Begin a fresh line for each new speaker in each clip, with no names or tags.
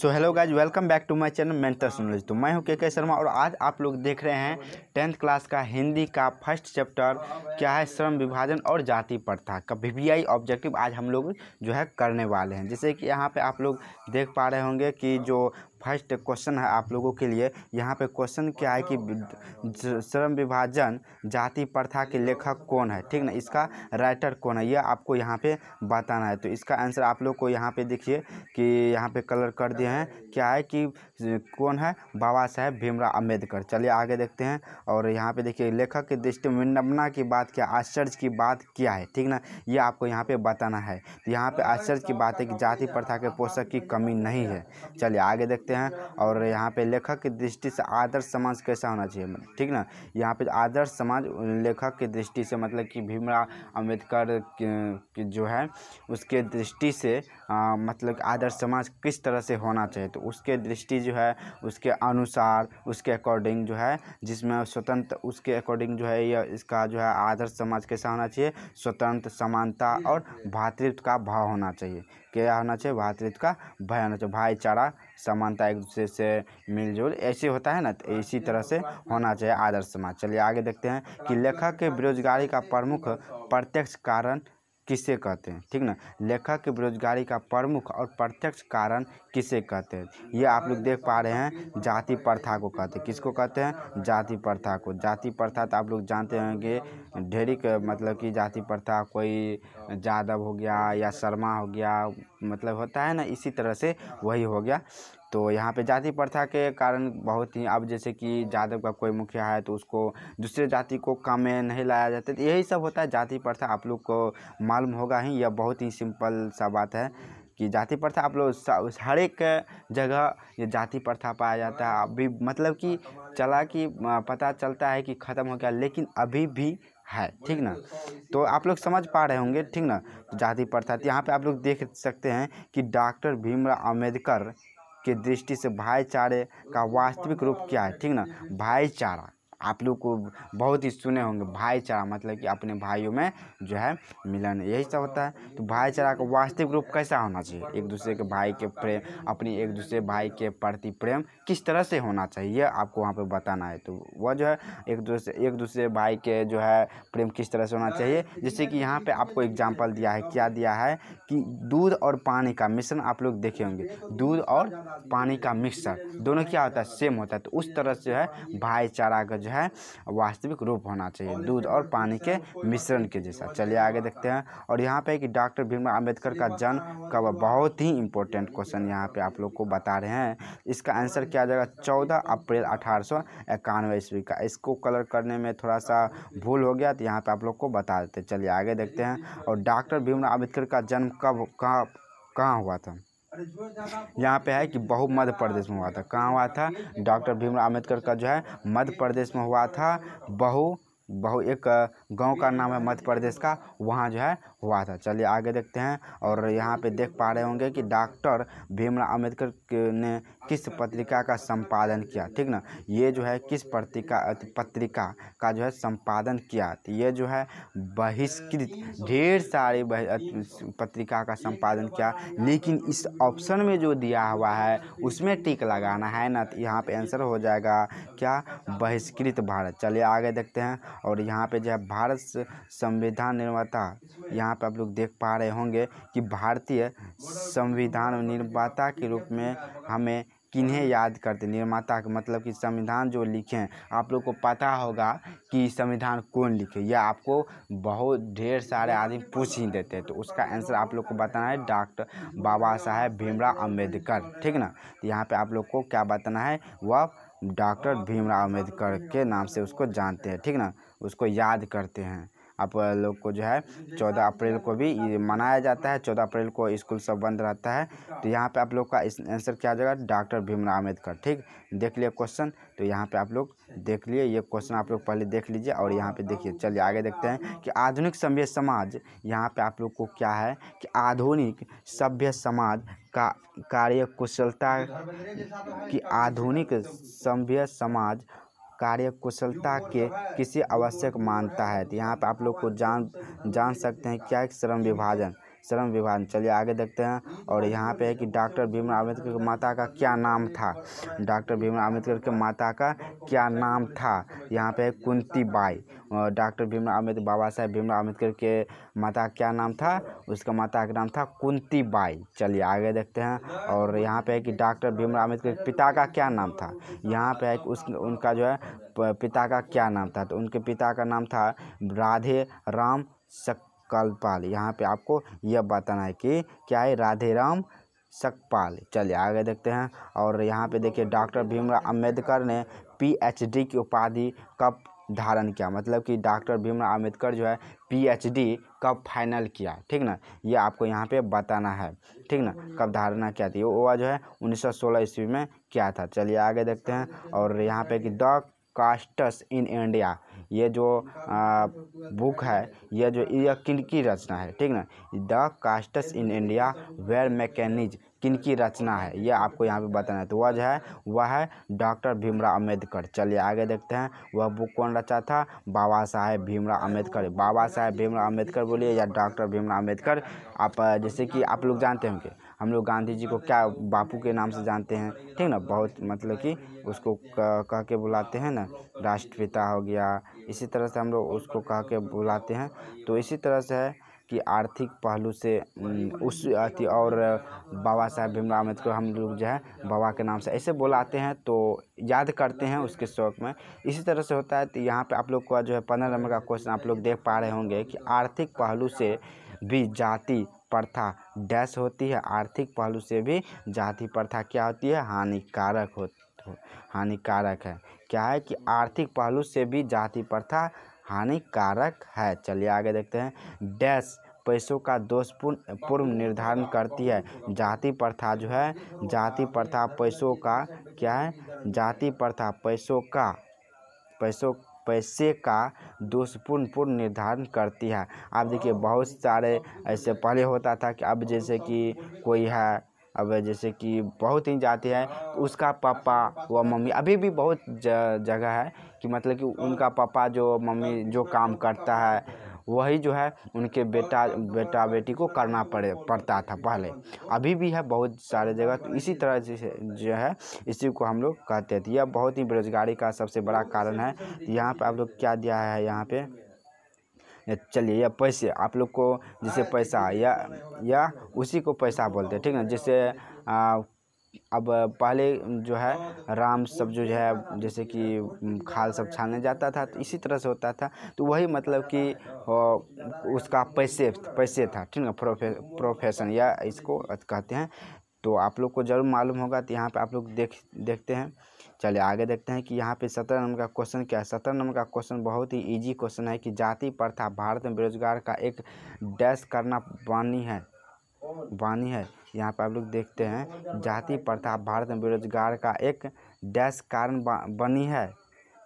So hello guys welcome back to my channel mental knowledge तो मैं हूं के के शर्मा और आज आप लोग देख रहे हैं टेंथ क्लास का हिंदी का फर्स्ट चैप्टर क्या है श्रम विभाजन और जाति प्रथा का वी ऑब्जेक्टिव आज हम लोग जो है करने वाले हैं जैसे कि यहां पे आप लोग देख पा रहे होंगे कि जो फर्स्ट क्वेश्चन है आप लोगों के लिए यहाँ पे क्वेश्चन क्या है कि श्रम विभाजन जाति प्रथा के लेखक कौन है ठीक ना इसका राइटर कौन है यह आपको यहाँ पे बताना है तो इसका आंसर आप लोग को यहाँ पे देखिए कि यहाँ पे कलर कर दिए हैं क्या है कि कौन है बाबा साहेब भीमराव अम्बेडकर चलिए आगे देखते हैं और यहाँ पे देखिए लेखक की दृष्टि विडम्बना की बात क्या आश्चर्य की बात क्या है ठीक ना ये आपको यहाँ पे बताना है यहाँ पे आश्चर्य की बात है कि जाति प्रथा के पोषक की कमी नहीं है चलिए आगे देखते सकते हैं और यहाँ पे लेखक की दृष्टि से आदर्श समाज कैसा होना चाहिए ठीक ना यहाँ पे आदर्श समाज लेखक की दृष्टि से मतलब कि भीमराव अम्बेडकर जो है उसके दृष्टि से आ, मतलब आदर्श समाज किस तरह से होना चाहिए तो उसके दृष्टि जो है उसके अनुसार उसके अकॉर्डिंग जो है जिसमें स्वतंत्र उसके अकॉर्डिंग जो है यह इसका जो है आदर्श समाज कैसा होना चाहिए स्वतंत्र समानता और भातृत्व का भाव होना चाहिए क्या होना चाहिए भातृत्व का भय होना चाहिए भाईचारा समानता एक दूसरे से मिलजुल ऐसे होता है ना तो इसी तरह से होना चाहिए आदर्श समाज चलिए आगे देखते हैं कि लेखक के बेरोजगारी का प्रमुख प्रत्यक्ष कारण किसे कहते हैं ठीक ना लेखक की बेरोजगारी का प्रमुख और प्रत्यक्ष कारण किसे कहते हैं ये आप लोग देख पा रहे हैं जाति प्रथा को कहते हैं किसको कहते हैं जाति प्रथा को जाति प्रथा तो आप लोग जानते होंगे ढेरी मतलब कि जाति प्रथा कोई यादव हो गया या शर्मा हो गया मतलब होता है ना इसी तरह से वही हो गया तो यहाँ पे जाति प्रथा के कारण बहुत ही अब जैसे कि यादव का कोई मुखिया है तो उसको दूसरे जाति को काम में नहीं लाया जाता तो यही सब होता है जाति प्रथा आप लोग को मालूम होगा ही यह बहुत ही सिंपल सा बात है कि जाति प्रथा आप लोग हर एक जगह ये जाति प्रथा पाया जाता है अभी मतलब कि चला कि पता चलता है कि ख़त्म हो गया लेकिन अभी भी है ठीक ना तो आप लोग समझ पा रहे होंगे ठीक ना जाति प्रथा तो यहाँ पे आप लोग देख सकते हैं कि डॉक्टर भीमराव अम्बेडकर के दृष्टि से भाईचारे का वास्तविक रूप क्या है ठीक ना भाईचारा आप लोग को बहुत ही सुने होंगे भाईचारा मतलब कि अपने भाइयों में जो है मिलन यही सब होता है तो भाईचारा का वास्तविक रूप कैसा होना चाहिए एक दूसरे के भाई के प्रेम अपने एक दूसरे भाई के प्रति प्रेम किस तरह से होना चाहिए आपको वहाँ पर बताना है तो वह जो है एक दूसरे एक दूसरे भाई के जो है प्रेम किस तरह से होना चाहिए जैसे कि यहाँ पर आपको एग्जाम्पल दिया है क्या दिया है कि दूध और पानी का मिश्रण आप लोग देखे होंगे दूध और पानी का मिक्सर दोनों क्या होता है सेम होता है तो उस तरह से है भाईचारा का जो है वास्तविक रूप होना चाहिए दूध और पानी के मिश्रण के जैसा चलिए आगे देखते हैं और यहाँ पे कि डॉक्टर भीमराव अम्बेडकर का जन्म कब बहुत ही इंपॉर्टेंट क्वेश्चन यहाँ पे आप लोग को बता रहे हैं इसका आंसर क्या जाएगा चौदह अप्रैल अठारह सौ इक्यानवे ईस्वी का इसको कलर करने में थोड़ा सा भूल हो गया तो यहाँ पे आप लोग को बता देते चलिए आगे देखते हैं और डॉक्टर भीमराव अम्बेडकर का जन्म कब कहाँ कहाँ हुआ था यहाँ पे है कि बहु मध्य प्रदेश में हुआ था कहाँ हुआ था डॉक्टर भीमराव अम्बेडकर का जो है मध्य प्रदेश में हुआ था बहु बहु एक गांव का नाम है मध्य प्रदेश का वहाँ जो है हुआ था चलिए आगे देखते हैं और यहाँ पे देख पा रहे होंगे कि डॉक्टर भीमराव अम्बेडकर ने किस पत्रिका का संपादन किया ठीक ना ये जो है किस पत्रिका पत्रिका का जो है संपादन किया तो ये जो है बहिष्कृत ढेर सारी पत्रिका का संपादन किया लेकिन इस ऑप्शन में जो दिया हुआ है उसमें टिक लगाना है ना तो यहाँ पर आंसर हो जाएगा क्या बहिष्कृत भारत चलिए आगे देखते हैं और यहाँ पे जो है भारत संविधान निर्माता यहाँ पे आप लोग देख पा रहे होंगे कि भारतीय संविधान निर्माता के रूप में हमें किन्हें याद करते निर्माता के मतलब कि संविधान जो लिखें आप लोग को पता होगा कि संविधान कौन लिखे यह आपको बहुत ढेर सारे आदमी पूछ ही देते हैं तो उसका आंसर आप लोग को बताना है डॉक्टर बाबा साहेब भीमराव अम्बेडकर ठीक ना तो यहाँ पे आप लोग को क्या बताना है वह डॉक्टर भीमराव अम्बेडकर के नाम से उसको जानते हैं ठीक ना उसको याद करते हैं आप लोग को जो है चौदह अप्रैल को भी मनाया जाता है चौदह अप्रैल को स्कूल सब बंद रहता है तो यहाँ पे आप लोग का आंसर क्या आ जाएगा डॉक्टर भीमराव अम्बेडकर ठीक देख लिए क्वेश्चन तो यहाँ पे आप लोग देख लिए ये क्वेश्चन आप लोग पहले देख लीजिए और यहाँ पे देखिए चलिए आगे देखते हैं कि आधुनिक सभ्य समाज यहाँ पर आप लोग को क्या है कि आधुनिक सभ्य समाज का कार्य कुशलता की आधुनिक सभ्य समाज कार्य कुशलता के किसी आवश्यक मानता है तो यहाँ पे आप लोग को जान जान सकते हैं क्या एक श्रम विभाजन श्रम विभाग चलिए आगे देखते हैं और यहाँ पे है कि डॉक्टर भीमराव अम्बेडकर की माता का क्या नाम था डॉक्टर भीमराव अम्बेडकर के माता का क्या नाम था यहाँ पे है कुंती बाई डॉक्टर भीमराव अम्बेडकर बाबा साहेब भीमराव अम्बेडकर के माता का क्या नाम था उसका माता का नाम था कुंती बाई चलिए आगे देखते हैं और यहाँ पे है कि डॉक्टर भीमराव अम्बेडकर के पिता का क्या नाम था यहाँ पे है कि उस उनका जो है पिता का क्या नाम था तो उनके पिता का नाम था राधे राम शक्ति कल्पाल यहाँ पे आपको यह बताना है कि क्या है राधेराम सकपाल चलिए आगे देखते हैं और यहाँ पे देखिए डॉक्टर भीमराव अम्बेडकर ने पीएचडी की उपाधि कब धारण किया मतलब कि डॉक्टर भीमराव अम्बेडकर जो है पीएचडी कब फाइनल किया ठीक ना ये आपको यहाँ पे बताना है ठीक ना कब धारणा किया थी वह जो है 1916 ईस्वी में किया था चलिए आगे देखते हैं और यहाँ पे कि द कास्टस इन इंडिया ये जो बुक है यह जो यह किनकी रचना है ठीक ना the castes in India their mechanism किनकी रचना है यह आपको यहाँ पे बताना है तो वह जो है वह है डॉक्टर भीमराव अम्बेडकर चलिए आगे देखते हैं वह बुक कौन रचा था बाबा साहेब भीमराव अम्बेडकर बाबा साहेब भीमराव अम्बेडकर बोलिए या डॉक्टर भीमराव अम्बेडकर आप जैसे कि आप लोग जानते होंगे हम लोग गांधी जी को क्या बापू के नाम से मतलब जानते हैं ठीक ना बहुत मतलब कि उसको कह के बुलाते हैं ना राष्ट्रपिता हो गया इसी तरह से हम लोग उसको कह के बुलाते हैं तो इसी तरह से है कि आर्थिक पहलू से उस अति और बाबा साहेब भीमराव अम्बेडकर हम लोग जो है बाबा के नाम से ऐसे बुलाते हैं तो याद करते हैं उसके शौक में इसी तरह से होता है तो यहाँ पे आप लोग का जो है पंद्रह नंबर का क्वेश्चन आप लोग देख पा रहे होंगे कि आर्थिक पहलू से भी जाति प्रथा डैश होती है आर्थिक पहलू से भी जाति प्रथा क्या होती है हानिकारक हो हानिकारक है क्या है कि आर्थिक पहलू से भी जाति प्रथा हानिकारक है चलिए आगे देखते हैं डैश पैसों का दोषपूर्ण पूर्व निर्धारण करती है जाति प्रथा जो है जाति प्रथा पैसों का क्या है जाति प्रथा पैसों का पैसों पैसे का दोषपूर्ण निर्धारण करती है आप देखिए बहुत सारे ऐसे पहले होता था कि अब जैसे कि कोई है अब जैसे कि बहुत ही जाते हैं उसका पापा व मम्मी अभी भी बहुत जगह है कि मतलब कि उनका पापा जो मम्मी जो काम करता है वही जो है उनके बेटा बेटा बेटी को करना पड़े पड़ता था पहले अभी भी है बहुत सारे जगह तो इसी तरह से जो है इसी को हम लोग कहते थे तो यह बहुत ही बेरोजगारी का सबसे बड़ा कारण है यहाँ पर आप लोग क्या दिया है यहाँ पर चलिए या पैसे आप लोग को जैसे पैसा या या उसी को पैसा बोलते हैं ठीक है जैसे अब पहले जो है राम सब जो है जैसे कि खाल सब छाने जाता था तो इसी तरह से होता था तो वही मतलब कि उसका पैसे पैसे था ठीक है प्रोफे प्रोफेशन या इसको कहते हैं तो आप लोग को जरूर मालूम होगा तो यहाँ पे आप लोग देख देखते हैं चलिए आगे देखते हैं कि यहाँ पे सत्रह नंबर का क्वेश्चन क्या है सत्रह नंबर का क्वेश्चन बहुत ही इजी क्वेश्चन है कि जाति प्रथा भारत में बेरोजगार का एक डैश करना बानी है बानी है यहाँ पर आप लोग देखते हैं जाति प्रथा भारत में बेरोजगार का एक डैश कारण बनी है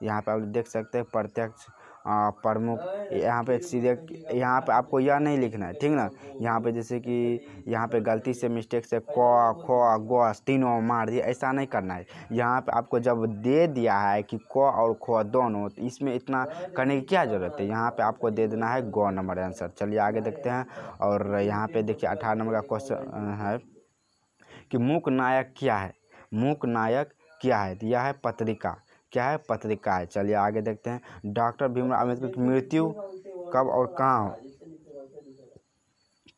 यहाँ पर आप लोग देख सकते हैं प्रत्यक्ष प्रमुख यहाँ पे सीधे यहाँ पे आपको यह नहीं लिखना है ठीक ना यहाँ पे जैसे कि यहाँ पे गलती से मिस्टेक से क ख ग तीनों मार दिया ऐसा नहीं करना है यहाँ पे आपको जब दे दिया है कि क और ख दोनों तो इसमें इतना करने की क्या ज़रूरत है यहाँ पे आपको दे देना है ग नंबर आंसर चलिए आगे देखते हैं और यहाँ पर देखिए अठारह नंबर का क्वेश्चन है कि मूक नायक क्या है मूक नायक क्या है तो यह है पत्रिका क्या है पत्रिका है चलिए आगे देखते हैं डॉक्टर भीमराव अम्बेडकर की मृत्यु कब और कहाँ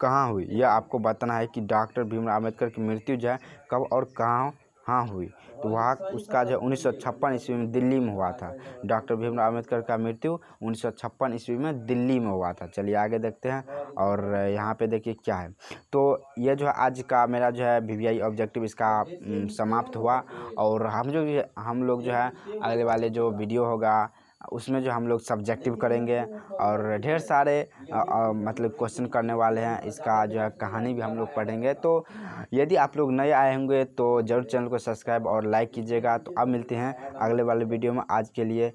कहाँ हुई यह आपको बताना है कि डॉक्टर भीमराव अम्बेडकर की मृत्यु जो है कब और कहाँ हाँ हुई तो वहाँ उसका जो उन्नीस सौ छप्पन ईस्वी में दिल्ली में हुआ था डॉक्टर भीमराव अम्बेडकर का मृत्यु उन्नीस सौ छप्पन ईस्वी में दिल्ली में हुआ था चलिए आगे देखते हैं और यहाँ पे देखिए क्या है तो ये जो है आज का मेरा जो है वी वी आई ऑब्जेक्टिव इसका समाप्त हुआ और हम जो हम लोग जो है अगले वाले जो वीडियो होगा उसमें जो हम लोग सब्जेक्टिव करेंगे और ढेर सारे आ, आ, मतलब क्वेश्चन करने वाले हैं इसका जो है कहानी भी हम लोग हाँ। पढ़ेंगे तो यदि आप लोग नए आए होंगे तो ज़रूर चैनल को सब्सक्राइब और लाइक कीजिएगा तो अब मिलते हैं अगले वाले वीडियो में आज के लिए